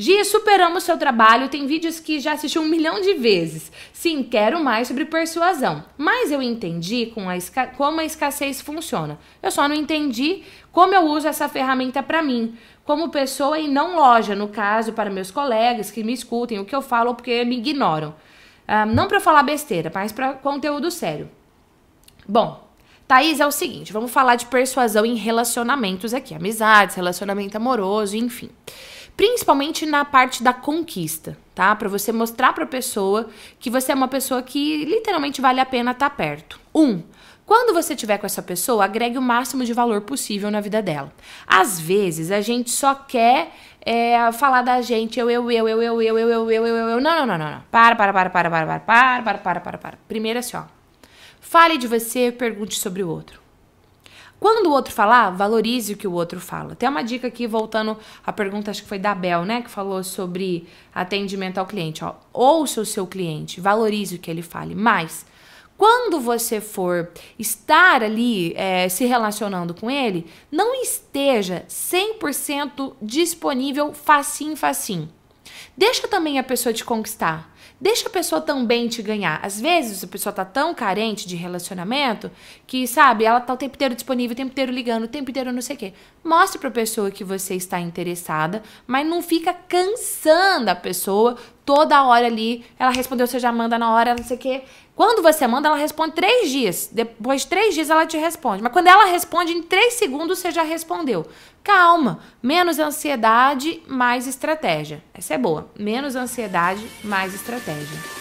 Gia, superamos seu trabalho, tem vídeos que já assisti um milhão de vezes. Sim, quero mais sobre persuasão, mas eu entendi com a como a escassez funciona. Eu só não entendi como eu uso essa ferramenta para mim, como pessoa e não loja, no caso, para meus colegas que me escutem o que eu falo porque me ignoram. Ah, não para falar besteira, mas para conteúdo sério. Bom, Thaís, é o seguinte, vamos falar de persuasão em relacionamentos aqui, amizades, relacionamento amoroso, enfim principalmente na parte da conquista, tá? Para você mostrar para a pessoa que você é uma pessoa que literalmente vale a pena estar tá perto. Um, quando você estiver com essa pessoa, agregue o máximo de valor possível na vida dela. Às vezes, a gente só quer é, falar da gente, eu, eu, eu, eu, eu, eu, eu, eu, eu, eu, eu. Não, não, não, não, não. Para, para, para, para, para, para, para, para, para, para. Primeiro assim, ó. Fale de você, pergunte sobre o outro. Quando o outro falar, valorize o que o outro fala. Tem uma dica aqui, voltando à pergunta, acho que foi da Bel, né? Que falou sobre atendimento ao cliente. Ó, ouça o seu cliente, valorize o que ele fale. Mas, quando você for estar ali é, se relacionando com ele, não esteja 100% disponível facinho, facinho. Deixa também a pessoa te conquistar. Deixa a pessoa também te ganhar. Às vezes a pessoa tá tão carente de relacionamento que, sabe, ela tá o tempo inteiro disponível, o tempo inteiro ligando, o tempo inteiro não sei o quê. Mostre pra pessoa que você está interessada, mas não fica cansando a pessoa toda hora ali. Ela respondeu, você já manda na hora, não sei o quê. Quando você manda, ela responde três dias. Depois de três dias, ela te responde. Mas quando ela responde, em três segundos, você já respondeu. Calma. Menos ansiedade, mais estratégia. Essa é boa. Menos ansiedade, mais estratégia estratégia.